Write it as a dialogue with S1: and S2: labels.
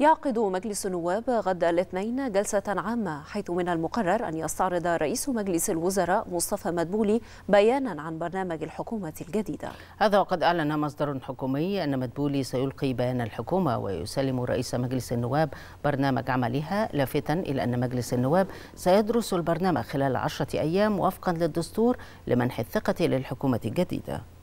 S1: يعقد مجلس النواب غد الاثنين جلسة عامة حيث من المقرر أن يستعرض رئيس مجلس الوزراء مصطفى مدبولي بيانا عن برنامج الحكومة الجديدة
S2: هذا وقد أعلن مصدر حكومي أن مدبولي سيلقي بيان الحكومة ويسلم رئيس مجلس النواب برنامج عملها لافتا إلى أن مجلس النواب سيدرس البرنامج خلال عشرة أيام وفقا للدستور لمنح الثقة للحكومة الجديدة